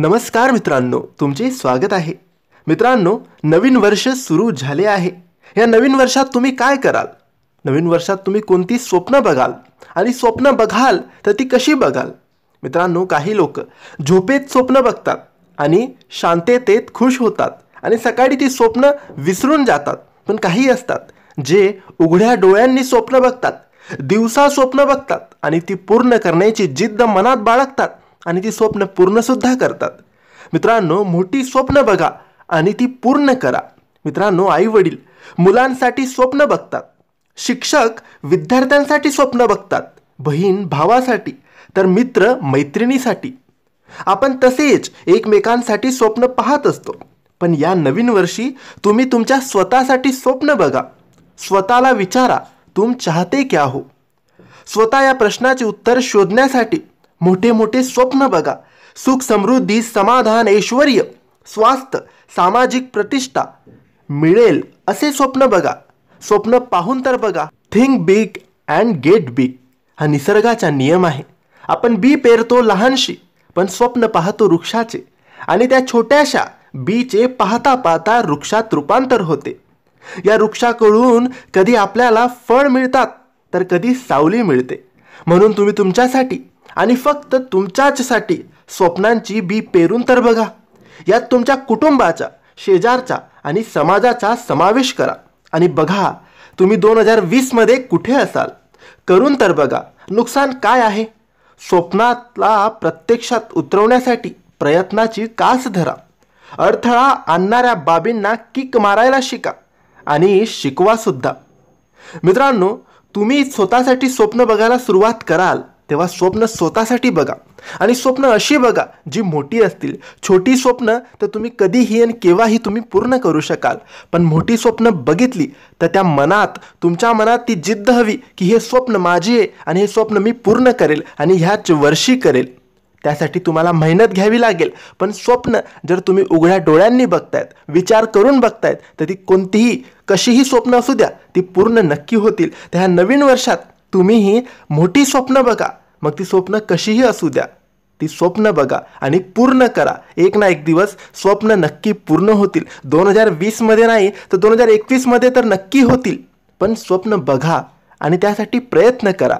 नमस्कार मित्रांनो तुमचे स्वागत आहे मित्रांनो नवीन वर्ष सुरू झाले आहे या नवीन वर्षात तुम्ही काय कराल नवीन वर्षात तुम्ही कोणती स्वप्न बघाल आणि स्वप्न बघाल तर ती कशी बघाल मित्रांनो काही लोक झोपेत स्वप्न बघतात आणि शांततेत खुश होतात आणि सकाळी ती स्वप्न विसरून जातात पण काही असतात जे उघड्या डोळ्यांनी स्वप्न बघतात दिवसा स्वप्न बघतात आणि ती पूर्ण करण्याची जिद्द मनात बाळगतात आणि ती स्वप्न पूर्णसुद्धा करतात मित्रांनो मोठी स्वप्न बघा आणि ती पूर्ण करा मित्रांनो आई वडील मुलांसाठी स्वप्न बघतात शिक्षक विद्यार्थ्यांसाठी स्वप्न बघतात बहीण भावासाठी तर मित्र मैत्रिणीसाठी आपण तसेच एकमेकांसाठी स्वप्न पाहत असतो पण या नवीन वर्षी तुम्ही तुमच्या स्वतःसाठी स्वप्न बघा स्वतःला विचारा तुम चाहते क्या हो स्वतः या प्रश्नाचे उत्तर शोधण्यासाठी मोठे मोठे स्वप्न बघा सुख समृद्धी समाधान ऐश्वर स्वास्थ्य सामाजिक प्रतिष्ठा मिळेल असे स्वप्न बघा स्वप्न पाहून तर बघा think big and get big हा निसर्गाचा नियम आहे आपण बी पेरतो लहानशी पण स्वप्न पाहतो वृक्षाचे आणि त्या छोट्याशा बीचे पाहता पाहता वृक्षात रूपांतर होते या वृक्षाकडून कधी आपल्याला फळ मिळतात तर कधी सावली मिळते म्हणून तुम्ही तुमच्यासाठी आणि फक्त तुमच्याचसाठी स्वप्नांची बी पेरून तर बघा यात तुमच्या कुटुंबाचा शेजारचा आणि समाजाचा समावेश करा आणि बघा तुम्ही दोन हजार वीसमध्ये कुठे असाल करून तर बघा नुकसान काय आहे स्वप्नातला प्रत्यक्षात उतरवण्यासाठी प्रयत्नाची कास धरा अडथळा आणणाऱ्या बाबींना किक मारायला शिका आणि शिकवासुद्धा मित्रांनो तुम्ही स्वतःसाठी स्वप्न बघायला सुरुवात कराल तेव्हा स्वप्न स्वतःसाठी बघा आणि स्वप्न अशी बघा जी मोठी असतील छोटी स्वप्न तर तुम्ही कधीही आणि केव्हाही तुम्ही पूर्ण करू शकाल पण मोठी स्वप्न बघितली तर त्या मनात तुमच्या मनात ती जिद्द हवी की हे स्वप्न माझी आहे आणि हे स्वप्न मी पूर्ण करेल आणि ह्याच वर्षी करेल त्यासाठी तुम्हाला मेहनत घ्यावी लागेल पण स्वप्न जर तुम्ही उघड्या डोळ्यांनी बघतायत विचार करून बघतायत तर ती कोणतीही कशीही स्वप्न असू द्या ती पूर्ण नक्की होतील तर ह्या नवीन वर्षात तुम्हीही मोठी स्वप्न बघा मग ती स्वप्न कशीही असू द्या ती स्वप्न बघा आणि पूर्ण करा एक ना एक दिवस स्वप्न नक्की पूर्ण होतील दोन हजार वीसमध्ये नाही तर दोन हजार एकवीसमध्ये तर नक्की होतील पण स्वप्न बघा आणि त्यासाठी प्रयत्न करा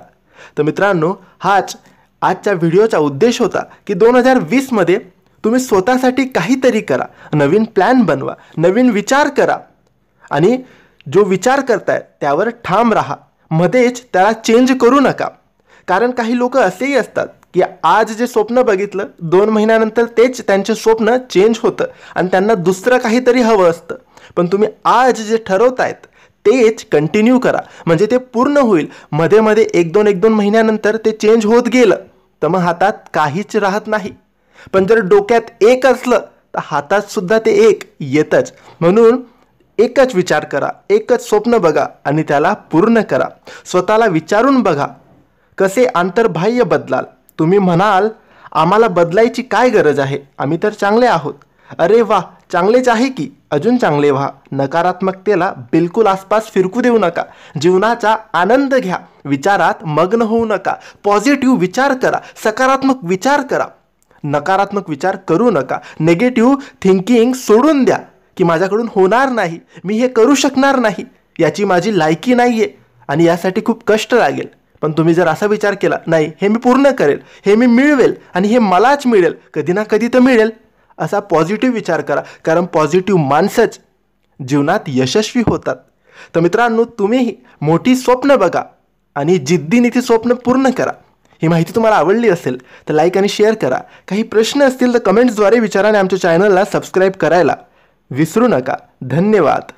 तर मित्रांनो हाच आजच्या व्हिडिओचा उद्देश होता की दोन हजार वीसमध्ये तुम्ही स्वतःसाठी काहीतरी करा नवीन प्लॅन बनवा नवीन विचार करा आणि जो विचार करताय त्यावर ठाम राहा मध्येच त्याला चेंज करू नका कारण काही लोक असेही असतात की आज जे स्वप्न बघितलं दोन महिन्यानंतर तेच त्यांचे स्वप्न चेंज होतं आणि त्यांना दुसरं काहीतरी हवं असतं पण तुम्ही आज जे ठरवतायत तेच कंटिन्यू करा म्हणजे ते पूर्ण होईल मध्ये मध्ये एक दोन एक दोन महिन्यानंतर ते चेंज होत गेलं तर मग हातात काहीच राहत नाही पण जर डोक्यात एक असलं तर हातात सुद्धा ते एक येतच म्हणून एकच विचार करा एकच स्वप्न बघा आणि त्याला पूर्ण करा स्वतःला विचारून बघा कसे आंतरबाह्य बदलाल तुम्ही म्हणाल आम्हाला बदलायची काय गरज आहे आम्ही तर चांगले आहोत अरे वा चांगलेच आहे की अजून चांगले व्हा नकारात्मकतेला बिलकुल आसपास फिरकू देऊ नका जीवनाचा आनंद घ्या विचारात मग्न होऊ नका पॉझिटिव्ह विचार करा सकारात्मक विचार करा नकारात्मक विचार करू नका नेगेटिव्ह थिंकिंग सोडून द्या की माझ्याकडून होणार नाही मी हे करू शकणार नाही याची माझी लायकी नाही आहे आणि यासाठी खूप कष्ट लागेल पण तुम्ही जर असा विचार केला नाही हे मी पूर्ण करेल हे मी मिळवेल आणि हे मलाच मिळेल कधी ना कधी तर मिळेल असा पॉझिटिव्ह विचार करा कारण पॉझिटिव्ह माणसंच जीवनात यशस्वी होतात तर मित्रांनो तुम्हीही मोठी स्वप्न बघा आणि जिद्दीने ती स्वप्न पूर्ण करा ही माहिती तुम्हाला आवडली असेल तर लाईक आणि शेअर करा काही प्रश्न असतील तर कमेंट्सद्वारे विचाराने आमच्या चॅनलला सबस्क्राईब करायला विसरू नका धन्यवाद